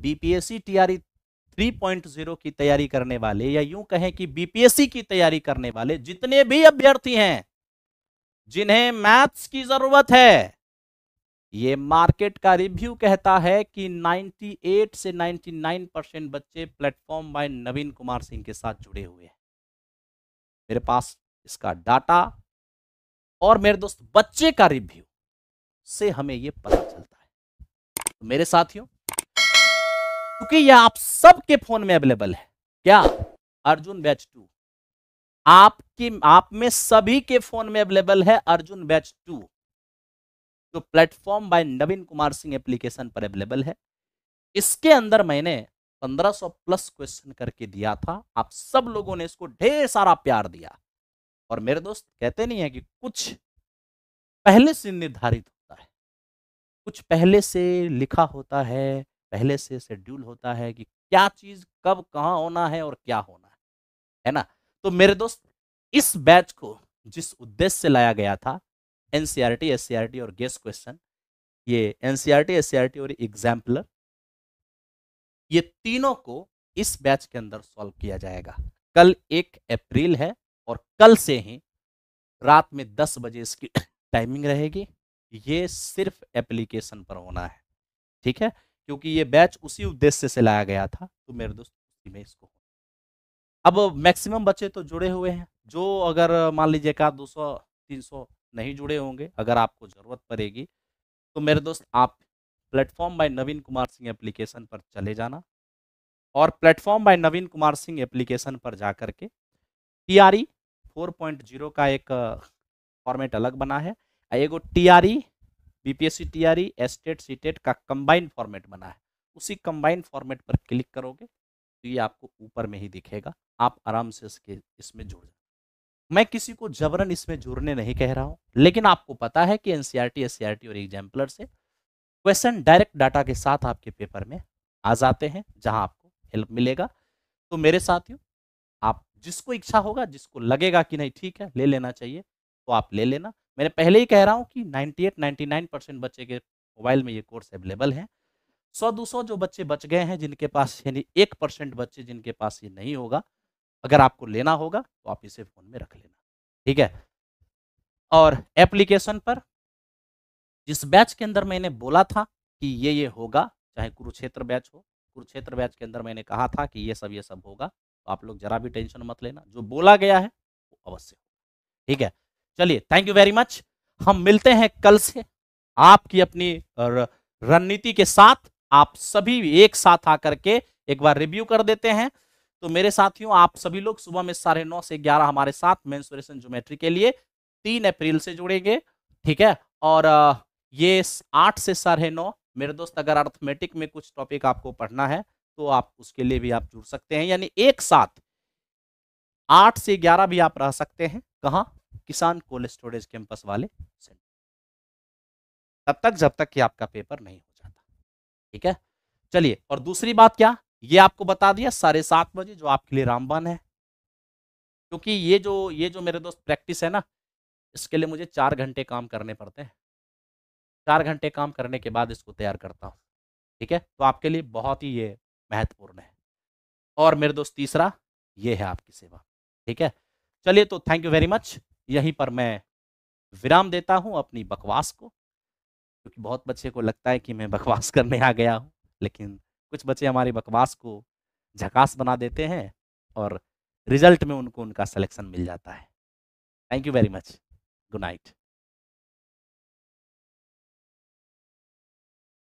BPSC TRE 3.0 की तैयारी करने वाले या यूं कहें कि बीपीएससी की तैयारी करने वाले जितने भी अभ्यर्थी हैं जिन्हें मैथ्स की जरूरत है ये मार्केट का रिव्यू कहता है कि 98 से 99 परसेंट बच्चे प्लेटफॉर्म बाय नवीन कुमार सिंह के साथ जुड़े हुए हैं मेरे पास इसका डाटा और मेरे दोस्त बच्चे का रिव्यू से हमें ये पता चलता है तो मेरे साथियों क्योंकि यह आप सबके फोन में अवेलेबल है क्या अर्जुन बैच टू आपकी आप में सभी के फोन में अवेलेबल है अर्जुन बैच टू जो platform by Naveen Kumar Singh application पर अवेलेबल है इसके अंदर मैंने 1500 प्लस क्वेश्चन करके दिया था आप सब लोगों ने इसको ढेर सारा प्यार दिया और मेरे दोस्त कहते नहीं है कि कुछ पहले से निर्धारित होता है कुछ पहले से लिखा होता है पहले से शेड्यूल होता है कि क्या चीज कब कहाँ होना है और क्या होना है है ना तो मेरे दोस्त इस बैच को जिस उद्देश्य से लाया गया था एनसीईआरटी एस e e और गेस क्वेश्चन ये एनसीईआरटी एस e और एग्जाम्पलर ये तीनों को इस बैच के अंदर सॉल्व किया जाएगा कल एक अप्रैल है और कल से ही रात में दस बजे इसकी टाइमिंग रहेगी ये सिर्फ एप्लीकेशन पर होना है ठीक है क्योंकि ये बैच उसी उद्देश्य से लाया गया था तो मेरे दोस्त उसी में इसको अब मैक्सिमम बच्चे तो जुड़े हुए हैं जो अगर मान लीजिए कहा दो सौ तीन सौ नहीं जुड़े होंगे अगर आपको ज़रूरत पड़ेगी तो मेरे दोस्त आप platform by Naveen Kumar Singh application पर चले जाना और platform by Naveen Kumar Singh application पर जा कर के T R four point zero का एक फॉर्मेट अलग बना है एगो T BPSC TRE STET CTET का कंबाइन फॉर्मेट बना है उसी कंबाइन फॉर्मेट पर क्लिक करोगे तो ये आपको ऊपर में ही दिखेगा आप आराम से इसके इसमें जुड़ जाए मैं किसी को जबरन इसमें जुड़ने नहीं कह रहा हूँ लेकिन आपको पता है कि एनसीईआरटी एससीईआरटी e e और एग्जाम्पलर से क्वेश्चन डायरेक्ट डाटा के साथ आपके पेपर में आ जाते हैं जहाँ आपको हेल्प मिलेगा तो मेरे साथियों आप जिसको इच्छा होगा जिसको लगेगा कि नहीं ठीक है ले लेना चाहिए तो आप ले लेना मैंने पहले ही कह रहा हूँ कि 98 99 परसेंट बच्चे के मोबाइल में ये कोर्स अवेलेबल है सौ दो सौ जो बच्चे बच गए हैं जिनके पास यानी एक परसेंट बच्चे जिनके पास ये नहीं होगा अगर आपको लेना होगा तो आप इसे फ़ोन में रख लेना ठीक है और एप्लीकेशन पर जिस बैच के अंदर मैंने बोला था कि ये ये होगा चाहे कुरुक्षेत्र बैच हो कुरुक्षेत्र बैच के अंदर मैंने कहा था कि ये सब ये सब होगा तो आप लोग जरा भी टेंशन मत लेना जो बोला गया है वो अवश्य ठीक है चलिए थैंक यू वेरी मच हम मिलते हैं कल से आपकी अपनी रणनीति के साथ आप सभी एक साथ आकर के एक बार रिव्यू कर देते हैं तो मेरे साथियों आप सभी लोग सुबह में साढ़े नौ से ग्यारह हमारे साथ मेन्सुरेशन ज्योमेट्री के लिए तीन अप्रैल से जुड़ेंगे ठीक है और ये आठ से साढ़े नौ मेरे दोस्त अगर अर्थमेटिक में कुछ टॉपिक आपको पढ़ना है तो आप उसके लिए भी आप जुड़ सकते हैं यानी एक साथ आठ से ग्यारह भी आप रह सकते हैं कहाँ किसान कोल्ड स्टोरेज कैंपस वाले सेंटर तब तक जब तक कि आपका पेपर नहीं हो जाता ठीक है चलिए और दूसरी बात क्या ये आपको बता दिया साढ़े सात बजे जो आपके लिए रामबान है क्योंकि ये जो ये जो मेरे दोस्त प्रैक्टिस है ना इसके लिए मुझे चार घंटे काम करने पड़ते हैं चार घंटे काम करने के बाद इसको तैयार करता हूँ ठीक है तो आपके लिए बहुत ही ये महत्वपूर्ण है और मेरे दोस्त तीसरा ये है आपकी सेवा ठीक है चलिए तो थैंक यू वेरी मच यहीं पर मैं विराम देता हूँ अपनी बकवास को क्योंकि बहुत बच्चे को लगता है कि मैं बकवास करने आ गया हूँ लेकिन कुछ बच्चे हमारी बकवास को झकास बना देते हैं और रिजल्ट में उनको उनका सिलेक्शन मिल जाता है thank you very much good night